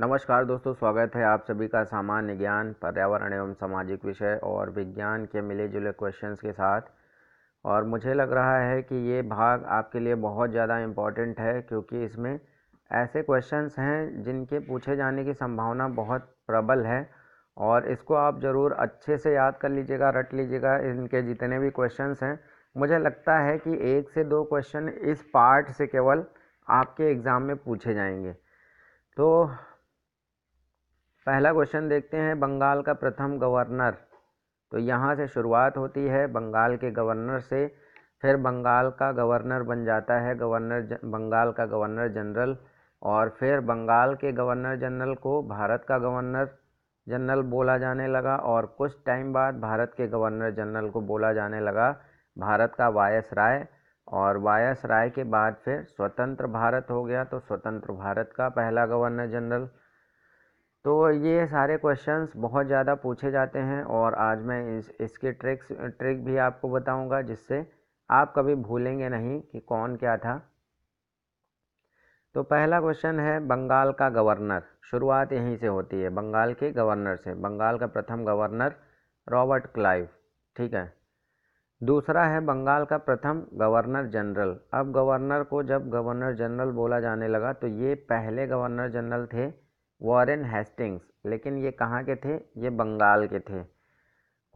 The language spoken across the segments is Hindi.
नमस्कार दोस्तों स्वागत है आप सभी का सामान्य ज्ञान पर्यावरण एवं सामाजिक विषय और विज्ञान के मिले जुले क्वेश्चंस के साथ और मुझे लग रहा है कि ये भाग आपके लिए बहुत ज़्यादा इम्पॉर्टेंट है क्योंकि इसमें ऐसे क्वेश्चंस हैं जिनके पूछे जाने की संभावना बहुत प्रबल है और इसको आप ज़रूर अच्छे से याद कर लीजिएगा रट लीजिएगा इनके जितने भी क्वेश्चन हैं मुझे लगता है कि एक से दो क्वेश्चन इस पार्ट से केवल आपके एग्ज़ाम में पूछे जाएंगे तो पहला क्वेश्चन देखते हैं बंगाल का प्रथम गवर्नर तो यहाँ से शुरुआत होती है बंगाल के गवर्नर से फिर बंगाल का गवर्नर बन जाता है गवर्नर बंगाल का गवर्नर जनरल और फिर बंगाल के गवर्नर जनरल को भारत का गवर्नर जनरल बोला जाने लगा और कुछ टाइम बाद भारत के गवर्नर जनरल को बोला जाने लगा भारत का वायस राय और वायस राय के बाद फिर स्वतंत्र भारत हो गया तो स्वतंत्र भारत का पहला गवर्नर जनरल तो ये सारे क्वेश्चंस बहुत ज़्यादा पूछे जाते हैं और आज मैं इस इसके ट्रिक्स ट्रिक भी आपको बताऊंगा जिससे आप कभी भूलेंगे नहीं कि कौन क्या था तो पहला क्वेश्चन है बंगाल का गवर्नर शुरुआत यहीं से होती है बंगाल के गवर्नर से बंगाल का प्रथम गवर्नर रॉबर्ट क्लाइव ठीक है दूसरा है बंगाल का प्रथम गवर्नर जनरल अब गवर्नर को जब गवर्नर जनरल बोला जाने लगा तो ये पहले गवर्नर जनरल थे वॉरेन हेस्टिंग्स लेकिन ये कहाँ के थे ये बंगाल के थे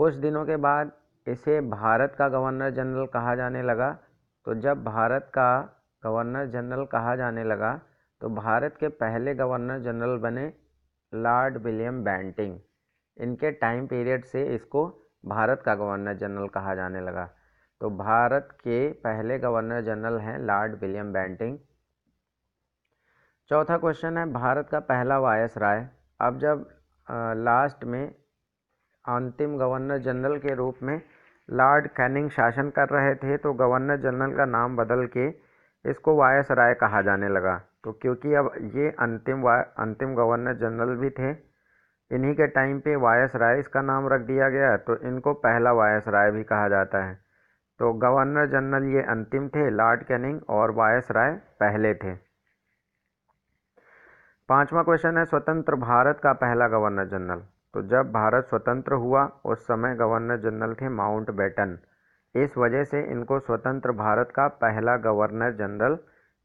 कुछ दिनों के बाद इसे भारत का गवर्नर जनरल कहा जाने लगा तो जब भारत का गवर्नर जनरल कहा जाने लगा तो भारत के पहले गवर्नर जनरल बने लॉर्ड विलियम बैंटिंग इनके टाइम पीरियड से इसको भारत का गवर्नर जनरल कहा जाने लगा तो भारत के पहले गवर्नर जनरल हैं लॉर्ड विलियम बैंटिंग चौथा क्वेश्चन है भारत का पहला वायस राय अब जब लास्ट में अंतिम गवर्नर जनरल के रूप में लॉर्ड कैनिंग शासन कर रहे थे तो गवर्नर जनरल का नाम बदल के इसको वायस राय कहा जाने लगा तो क्योंकि अब ये अंतिम अंतिम गवर्नर जनरल भी थे इन्हीं के टाइम पे वायस राय इसका नाम रख दिया गया तो इनको पहला वायस राय भी कहा जाता है तो गवर्नर जनरल ये अंतिम थे लॉर्ड कैनिंग और वायस राय पहले थे पांचवा क्वेश्चन है स्वतंत्र भारत का पहला गवर्नर जनरल तो जब भारत स्वतंत्र हुआ उस समय गवर्नर जनरल थे माउंट बेटन इस वजह से इनको स्वतंत्र भारत का पहला गवर्नर जनरल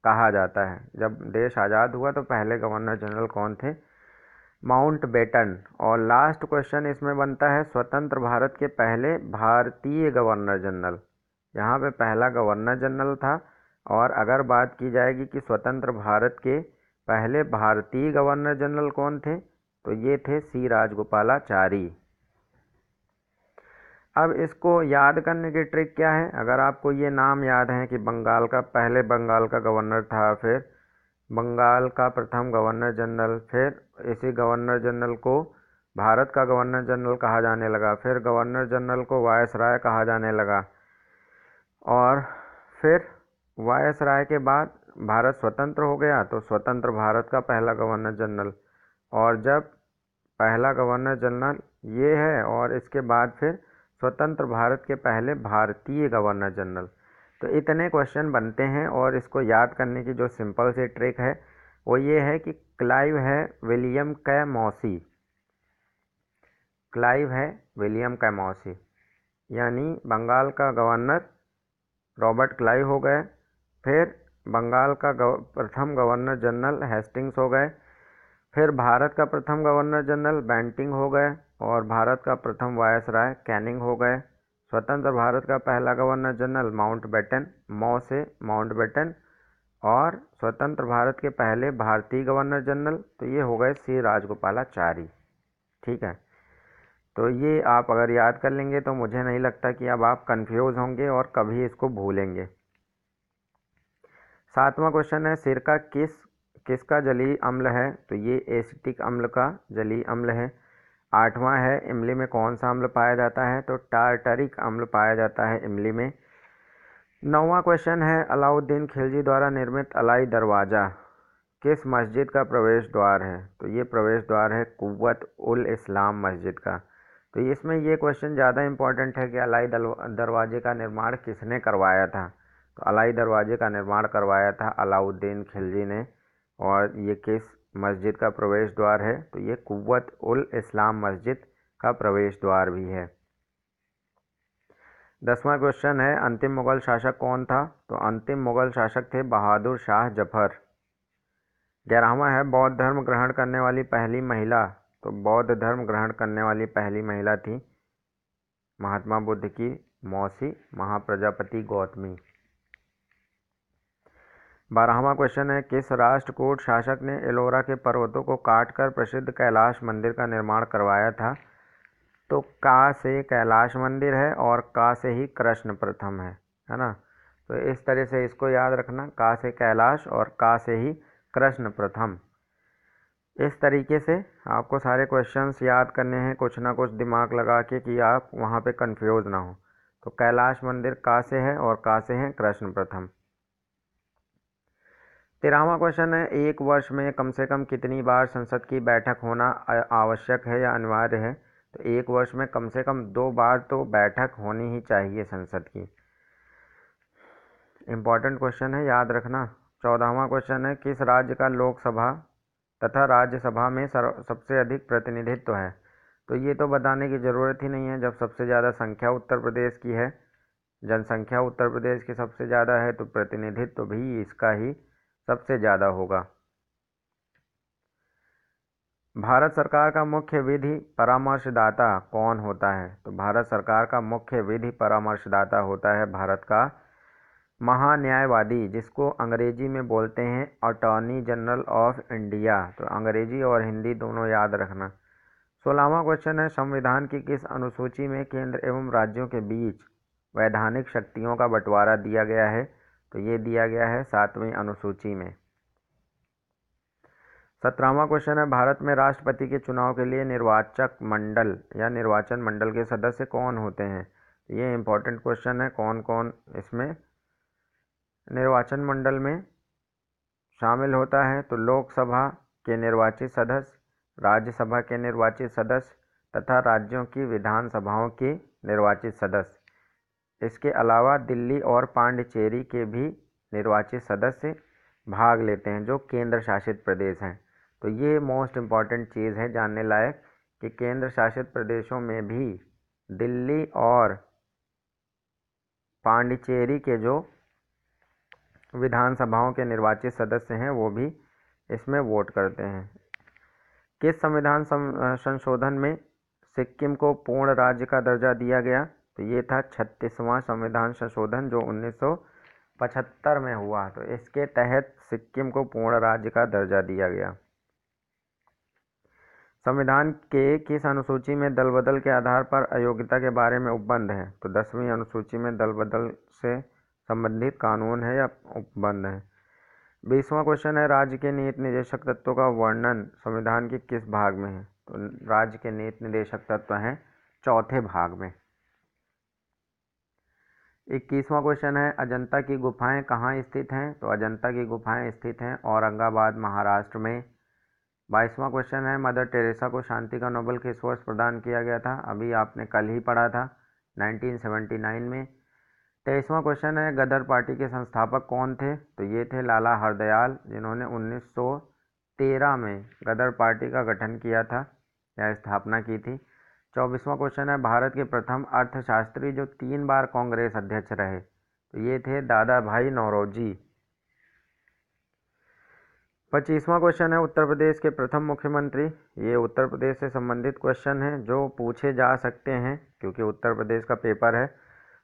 कहा जाता है जब देश आज़ाद हुआ तो पहले गवर्नर जनरल कौन थे माउंट बेटन और लास्ट क्वेश्चन इसमें बनता है स्वतंत्र भारत के पहले भारतीय गवर्नर जनरल यहाँ पे पहला गवर्नर जनरल था और अगर बात की जाएगी कि स्वतंत्र भारत के पहले भारतीय गवर्नर जनरल कौन थे तो ये थे सी राजगोपालाचारी अब इसको याद करने की ट्रिक क्या है अगर आपको ये नाम याद है कि बंगाल का पहले बंगाल का गवर्नर था फिर बंगाल का प्रथम गवर्नर जनरल फिर इसी गवर्नर जनरल को भारत का गवर्नर जनरल कहा जाने लगा फिर गवर्नर जनरल को वायस राय कहा जाने लगा और फिर वायस राय के बाद भारत स्वतंत्र हो गया तो स्वतंत्र भारत का पहला गवर्नर जनरल और जब पहला गवर्नर जनरल ये है और इसके बाद फिर स्वतंत्र भारत के पहले भारतीय गवर्नर जनरल तो इतने क्वेश्चन बनते हैं और इसको याद करने की जो सिंपल सी ट्रिक है वो ये है कि क्लाइव है विलियम कैमोसी क्लाइव है विलियम कैमोसी यानी बंगाल का गवर्नर रॉबर्ट क्लाइव हो गए फिर बंगाल का गव, प्रथम गवर्नर जनरल हेस्टिंग्स हो गए फिर भारत का प्रथम गवर्नर जनरल बैंटिंग हो गए और भारत का प्रथम वायस राय कैनिंग हो गए स्वतंत्र भारत का पहला गवर्नर जनरल माउंट बेटन मौ से माउंट बेटन और स्वतंत्र भारत के पहले भारतीय गवर्नर जनरल तो ये हो गए सी राजगोपालाचारी ठीक है तो ये आप अगर याद कर लेंगे तो मुझे नहीं लगता कि अब आप कंफ्यूज होंगे और कभी इसको भूलेंगे सातवां क्वेश्चन है सिर का किस किसका जलीय अम्ल है तो ये एसिटिक अम्ल का जलीय अम्ल है आठवां है इमली में कौन सा अम्ल पाया जाता है तो टार्टरिक अम्ल पाया जाता है इमली में नौवां क्वेश्चन है अलाउद्दीन खिलजी द्वारा निर्मित अलाई दरवाज़ा किस मस्जिद का प्रवेश द्वार है तो ये प्रवेश द्वार है कुत उल इस्लाम मस्जिद का तो इसमें ये क्वेश्चन ज़्यादा इंपॉर्टेंट है कि अलाई दरवाजे का निर्माण किसने करवाया था तो अलाई दरवाजे का निर्माण करवाया था अलाउद्दीन खिलजी ने और ये किस मस्जिद का प्रवेश द्वार है तो ये कुत उल इस्लाम मस्जिद का प्रवेश द्वार भी है दसवां क्वेश्चन है अंतिम मुग़ल शासक कौन था तो अंतिम मुग़ल शासक थे बहादुर शाह जफर ग्यारहवा है बौद्ध धर्म ग्रहण करने वाली पहली महिला तो बौद्ध धर्म ग्रहण करने वाली पहली महिला थी महात्मा बुद्ध की मौसी महाप्रजापति गौतमी बारहवा क्वेश्चन है किस राष्ट्रकूट शासक ने एलोरा के पर्वतों को काटकर प्रसिद्ध कैलाश मंदिर का निर्माण करवाया था तो का से कैलाश मंदिर है और का से ही कृष्ण प्रथम है है ना तो इस तरह से इसको याद रखना का से कैलाश और का से ही कृष्ण प्रथम इस तरीके से आपको सारे क्वेश्चंस याद करने हैं कुछ ना कुछ दिमाग लगा के कि आप वहाँ पे कंफ्यूज ना हो तो कैलाश मंदिर का से है और का से हैं कृष्ण प्रथम तेरहवा क्वेश्चन है एक वर्ष में कम से कम कितनी बार संसद की बैठक होना आवश्यक है या अनिवार्य है तो एक वर्ष में कम से कम दो बार तो बैठक होनी ही चाहिए संसद की इम्पॉर्टेंट क्वेश्चन है याद रखना चौदहवा क्वेश्चन है किस राज्य का लोकसभा तथा राज्यसभा में सबसे अधिक प्रतिनिधित्व है तो ये तो बताने की ज़रूरत ही नहीं है जब सबसे ज़्यादा संख्या उत्तर प्रदेश की है जनसंख्या उत्तर प्रदेश की सबसे ज़्यादा है तो प्रतिनिधित्व तो भी इसका ही सबसे ज़्यादा होगा भारत सरकार का मुख्य विधि परामर्शदाता कौन होता है तो भारत सरकार का मुख्य विधि परामर्शदाता होता है भारत का महान्यायवादी जिसको अंग्रेजी में बोलते हैं अटॉर्नी जनरल ऑफ इंडिया तो अंग्रेजी और हिंदी दोनों याद रखना सोलहवा क्वेश्चन है संविधान की किस अनुसूची में केंद्र एवं राज्यों के बीच वैधानिक शक्तियों का बंटवारा दिया गया है तो ये दिया गया है सातवीं अनुसूची में सत्रहवा क्वेश्चन है भारत में राष्ट्रपति के चुनाव के लिए निर्वाचक मंडल या निर्वाचन मंडल के सदस्य कौन होते हैं ये इम्पोर्टेंट क्वेश्चन है कौन कौन इसमें निर्वाचन मंडल में शामिल होता है तो लोकसभा के निर्वाचित सदस्य राज्यसभा के निर्वाचित सदस्य तथा राज्यों की विधानसभाओं के निर्वाचित सदस्य इसके अलावा दिल्ली और पांडिचेरी के भी निर्वाचित सदस्य भाग लेते हैं जो केंद्र शासित प्रदेश हैं तो ये मोस्ट इम्पॉर्टेंट चीज़ है जानने लायक कि केंद्र शासित प्रदेशों में भी दिल्ली और पांडिचेरी के जो विधानसभाओं के निर्वाचित सदस्य हैं वो भी इसमें वोट करते हैं किस संविधान संशोधन में सिक्किम को पूर्ण राज्य का दर्जा दिया गया तो ये था छत्तीसवां संविधान संशोधन जो 1975 में हुआ तो इसके तहत सिक्किम को पूर्ण राज्य का दर्जा दिया गया संविधान के किस अनुसूची में दल बदल के आधार पर अयोग्यता के बारे में उपबंध है तो दसवीं अनुसूची में दल बदल से संबंधित कानून है या उपबंध है बीसवा क्वेश्चन है राज्य के नीत निदेशक तत्वों का वर्णन संविधान के किस भाग में है तो राज्य के नीत निदेशक तत्व हैं चौथे भाग में इक्कीसवां क्वेश्चन है अजंता की गुफाएं कहाँ स्थित हैं तो अजंता की गुफाएं स्थित हैं औरंगाबाद महाराष्ट्र में बाईसवां क्वेश्चन है मदर टेरेसा को शांति का नोबल किस वर्ष प्रदान किया गया था अभी आपने कल ही पढ़ा था 1979 में तेईसवां क्वेश्चन है गदर पार्टी के संस्थापक कौन थे तो ये थे लाला हरदयाल जिन्होंने 1913 में गदर पार्टी का गठन किया था या स्थापना की थी चौबीसवां क्वेश्चन है भारत के प्रथम अर्थशास्त्री जो तीन बार कांग्रेस अध्यक्ष रहे तो ये थे दादा भाई नौरोजी पच्चीसवां क्वेश्चन है उत्तर प्रदेश के प्रथम मुख्यमंत्री ये उत्तर प्रदेश से संबंधित क्वेश्चन है जो पूछे जा सकते हैं क्योंकि उत्तर प्रदेश का पेपर है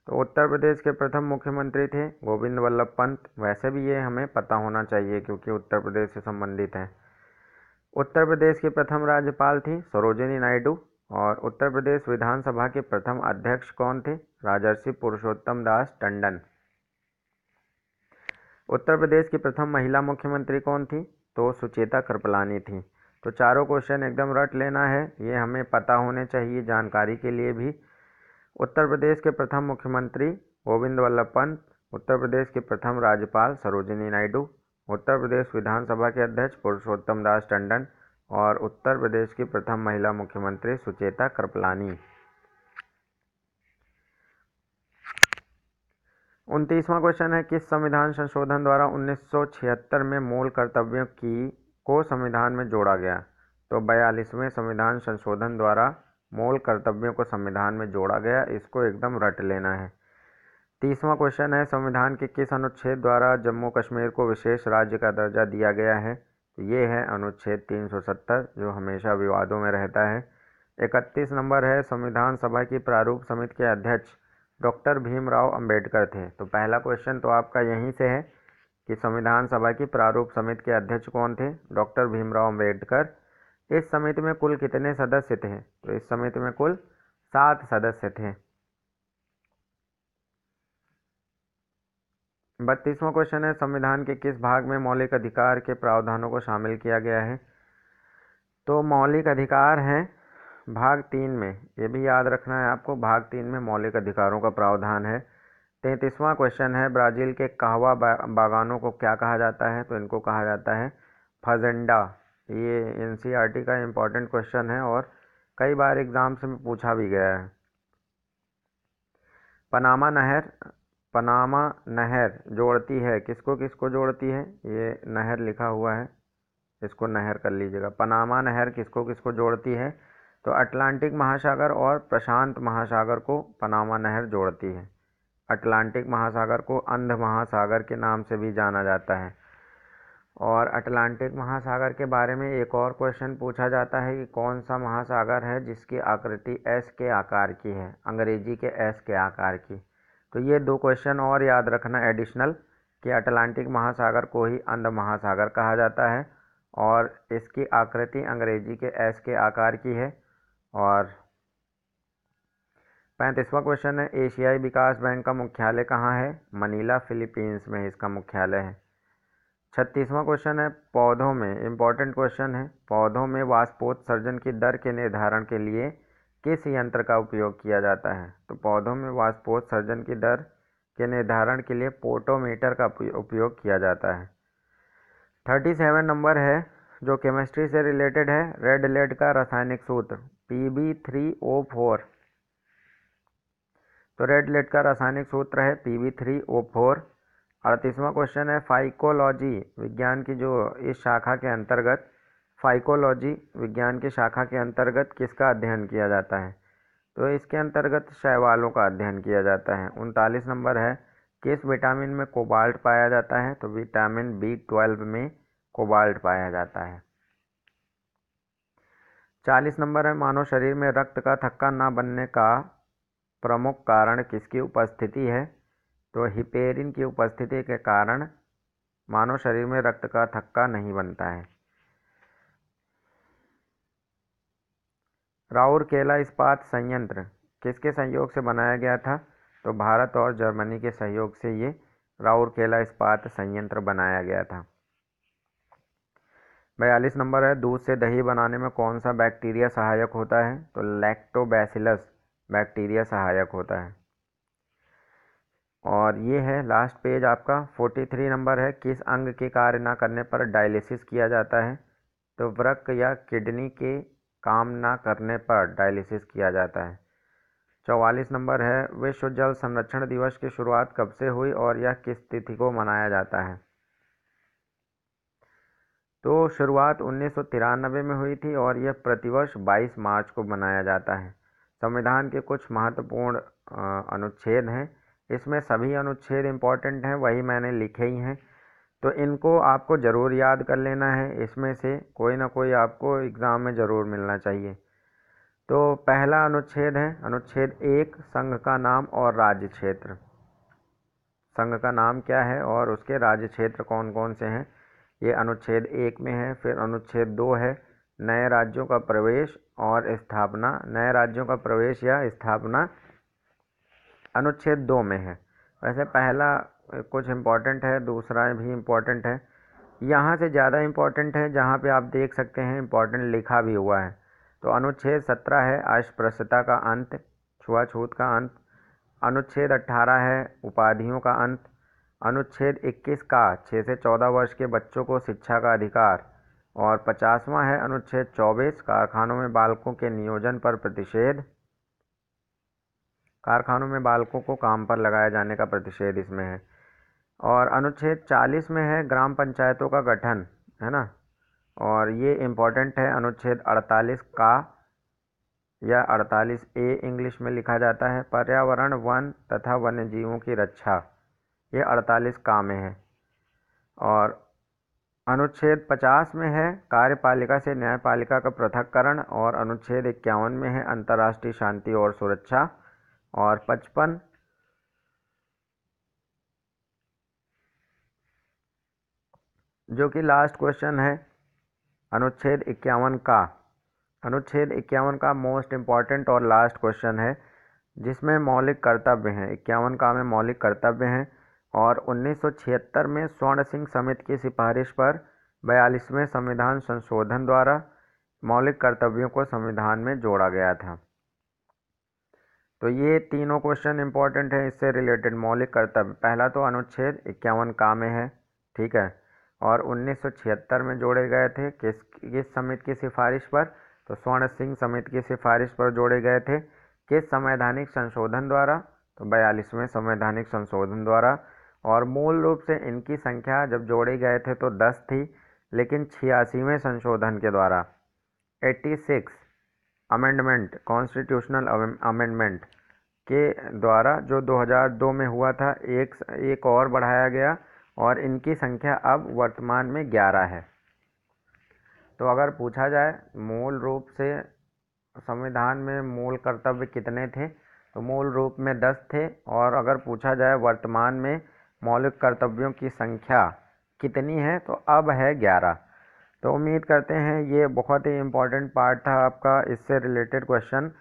तो उत्तर प्रदेश के प्रथम मुख्यमंत्री थे गोविंद वल्लभ पंत वैसे भी ये हमें पता होना चाहिए क्योंकि उत्तर प्रदेश से संबंधित हैं उत्तर प्रदेश की प्रथम राज्यपाल थी सरोजिनी नायडू और उत्तर प्रदेश विधानसभा के प्रथम अध्यक्ष कौन थे राजर्षि पुरुषोत्तम दास टंडन उत्तर प्रदेश की प्रथम महिला मुख्यमंत्री कौन थी तो सुचेता कृपलानी थी तो चारों क्वेश्चन एकदम रट लेना है ये हमें पता होने चाहिए जानकारी के लिए भी उत्तर प्रदेश के प्रथम मुख्यमंत्री गोविंद वल्लभ पंत उत्तर प्रदेश के प्रथम राज्यपाल सरोजिनी नायडू उत्तर प्रदेश विधानसभा के अध्यक्ष पुरुषोत्तम दास टंडन और उत्तर प्रदेश की प्रथम महिला मुख्यमंत्री सुचेता कृपलानी उनतीसवां क्वेश्चन है किस संविधान संशोधन द्वारा 1976 में मूल कर्तव्यों की को संविधान में जोड़ा गया तो बयालीसवें संविधान संशोधन द्वारा मूल कर्तव्यों को संविधान में जोड़ा गया इसको एकदम रट लेना है तीसवा क्वेश्चन है संविधान के किस अनुच्छेद द्वारा जम्मू कश्मीर को विशेष राज्य का दर्जा दिया गया है ये है अनुच्छेद 370 जो हमेशा विवादों में रहता है 31 नंबर है संविधान सभा की प्रारूप समिति के अध्यक्ष डॉक्टर भीमराव अंबेडकर थे तो पहला क्वेश्चन तो आपका यहीं से है कि संविधान सभा की प्रारूप समिति के अध्यक्ष कौन थे डॉक्टर भीमराव अंबेडकर इस समिति में कुल कितने सदस्य थे तो इस समिति में कुल सात सदस्य थे बत्तीसवां क्वेश्चन है संविधान के किस भाग में मौलिक अधिकार के प्रावधानों को शामिल किया गया है तो मौलिक अधिकार हैं भाग तीन में ये भी याद रखना है आपको भाग तीन में मौलिक अधिकारों का प्रावधान है तैंतीसवां क्वेश्चन है ब्राज़ील के कहवा बागानों को क्या कहा जाता है तो इनको कहा जाता है फजेंडा ये एन e का इम्पॉर्टेंट क्वेश्चन है और कई बार एग्ज़ाम से पूछा भी गया है पनामा नहर पनामा नहर जोड़ती है किसको किसको जोड़ती है ये नहर लिखा हुआ है इसको नहर कर लीजिएगा पनामा नहर किसको किसको जोड़ती है तो अटलांटिक महासागर और प्रशांत महासागर को पनामा नहर जोड़ती है अटलांटिक महासागर को अंध महासागर के नाम से भी जाना जाता है और अटलांटिक महासागर के बारे में एक और क्वेश्चन पूछा जाता है कि कौन सा महासागर है जिसकी आकृति एस के आकार की है अंग्रेजी के एस के आकार की तो ये दो क्वेश्चन और याद रखना एडिशनल कि अटलांटिक महासागर को ही अंध महासागर कहा जाता है और इसकी आकृति अंग्रेजी के एस के आकार की है और पैंतीसवा क्वेश्चन है एशियाई विकास बैंक का मुख्यालय कहाँ है मनीला फिलीपींस में इसका मुख्यालय है छत्तीसवां क्वेश्चन है पौधों में इम्पॉर्टेंट क्वेश्चन है पौधों में वाष्पोत्सर्जन की दर के निर्धारण के लिए किस यंत्र का उपयोग किया जाता है तो पौधों में वाष्पोत्सर्जन की दर के निर्धारण के लिए पोटोमीटर का उपयोग किया जाता है थर्टी सेवन नंबर है जो केमिस्ट्री से रिलेटेड है रेड लेड का रासायनिक सूत्र P B three O four तो रेड लेड का रासायनिक सूत्र है P B three O four अड़तीसवां क्वेश्चन है फाइकोलॉजी विज्ञान की जो इस शाखा के अंतर्गत फाइकोलॉजी विज्ञान की शाखा के अंतर्गत किसका अध्ययन किया जाता है तो इसके अंतर्गत शैवालों का अध्ययन किया जाता है उनतालीस नंबर है किस विटामिन में कोबाल्ट पाया जाता है तो विटामिन बी ट्वेल्व में कोबाल्ट पाया जाता है चालीस नंबर है मानव शरीर में रक्त का थक्का ना बनने का प्रमुख कारण किसकी उपस्थिति है तो हिपेरिन की उपस्थिति के कारण मानव शरीर में रक्त का थक्का नहीं बनता है राउरकेला इस्पात संयंत्र किसके संयोग से बनाया गया था तो भारत और जर्मनी के सहयोग से ये राउरकेला इस्पात संयंत्र बनाया गया था बयालीस नंबर है दूध से दही बनाने में कौन सा बैक्टीरिया सहायक होता है तो लैक्टोबैसिलस बैक्टीरिया सहायक होता है और ये है लास्ट पेज आपका फोर्टी थ्री नंबर है किस अंग के कार्य ना करने पर डायलिसिस किया जाता है तो वृक्क या किडनी के काम ना करने पर डायलिसिस किया जाता है चौवालीस नंबर है विश्व जल संरक्षण दिवस की शुरुआत कब से हुई और यह किस तिथि को मनाया जाता है तो शुरुआत उन्नीस में हुई थी और यह प्रतिवर्ष 22 मार्च को मनाया जाता है संविधान के कुछ महत्वपूर्ण अनुच्छेद हैं इसमें सभी अनुच्छेद इम्पॉर्टेंट हैं वही मैंने लिखे ही हैं तो इनको आपको ज़रूर याद कर लेना है इसमें से कोई ना कोई आपको एग्ज़ाम में ज़रूर मिलना चाहिए तो पहला अनुच्छेद है अनुच्छेद एक संघ का नाम और राज्य क्षेत्र संघ का नाम क्या है और उसके राज्य क्षेत्र कौन कौन से हैं ये अनुच्छेद एक में है फिर अनुच्छेद दो है नए राज्यों का प्रवेश और स्थापना नए राज्यों का प्रवेश या स्थापना अनुच्छेद दो में है वैसे पहला कुछ इम्पॉर्टेंट है दूसरा भी इम्पॉर्टेंट है यहाँ से ज़्यादा इम्पॉर्टेंट है जहाँ पे आप देख सकते हैं इम्पॉर्टेंट लिखा भी हुआ है तो अनुच्छेद सत्रह है अस्पृश्यता का अंत छुआछूत का अंत अनुच्छेद अट्ठारह है उपाधियों का अंत अनुच्छेद इक्कीस का छः से चौदह वर्ष के बच्चों को शिक्षा का अधिकार और पचासवां है अनुच्छेद चौबीस कारखानों में बालकों के नियोजन पर प्रतिषेध कारखानों में बालकों को काम पर लगाए जाने का प्रतिषेध इसमें है और अनुच्छेद 40 में है ग्राम पंचायतों का गठन है ना और ये इम्पॉर्टेंट है अनुच्छेद 48 का या 48 ए इंग्लिश में लिखा जाता है पर्यावरण वन तथा वन्य जीवों की रक्षा ये 48 का में है और अनुच्छेद 50 में है कार्यपालिका से न्यायपालिका का पृथककरण और अनुच्छेद इक्यावन में है अंतर्राष्ट्रीय शांति और सुरक्षा और पचपन जो कि लास्ट क्वेश्चन है अनुच्छेद इक्यावन का अनुच्छेद इक्यावन का मोस्ट इम्पॉर्टेंट और लास्ट क्वेश्चन है जिसमें मौलिक कर्तव्य हैं इक्यावन का में मौलिक कर्तव्य हैं और 1976 में स्वर्ण सिंह समिति की सिफारिश पर बयालीसवें संविधान संशोधन द्वारा मौलिक कर्तव्यों को संविधान में जोड़ा गया था तो ये तीनों क्वेश्चन इंपॉर्टेंट हैं इससे रिलेटेड मौलिक कर्तव्य पहला तो अनुच्छेद इक्यावन का में है ठीक है और 1976 में जोड़े गए थे किस किस समिति की सिफारिश पर तो स्वर्ण सिंह समिति की सिफारिश पर जोड़े गए थे किस संवैधानिक संशोधन द्वारा तो बयालीसवें संवैधानिक संशोधन द्वारा और मूल रूप से इनकी संख्या जब जोड़े गए थे तो दस थी लेकिन छियासीवें संशोधन के द्वारा 86 अमेंडमेंट कॉन्स्टिट्यूशनल अमेंडमेंट के द्वारा जो 2002 में हुआ था एक एक और बढ़ाया गया और इनकी संख्या अब वर्तमान में ग्यारह है तो अगर पूछा जाए मूल रूप से संविधान में मूल कर्तव्य कितने थे तो मूल रूप में दस थे और अगर पूछा जाए वर्तमान में मौलिक कर्तव्यों की संख्या कितनी है तो अब है ग्यारह तो उम्मीद करते हैं ये बहुत ही इम्पॉर्टेंट पार्ट था आपका इससे रिलेटेड क्वेश्चन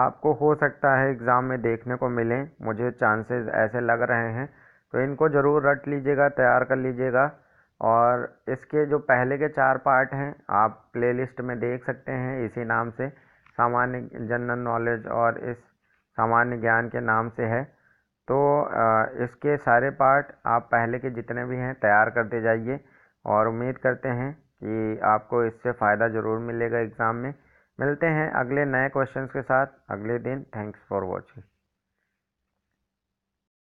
आपको हो सकता है एग्ज़ाम में देखने को मिलें मुझे चांसेस ऐसे लग रहे हैं तो इनको ज़रूर रट लीजिएगा तैयार कर लीजिएगा और इसके जो पहले के चार पार्ट हैं आप प्लेलिस्ट में देख सकते हैं इसी नाम से सामान्य जनरल नॉलेज और इस सामान्य ज्ञान के नाम से है तो इसके सारे पार्ट आप पहले के जितने भी हैं तैयार करते जाइए और उम्मीद करते हैं कि आपको इससे फ़ायदा ज़रूर मिलेगा एग्ज़ाम में मिलते हैं अगले नए क्वेश्चंस के साथ अगले दिन थैंक्स फॉर वॉचिंग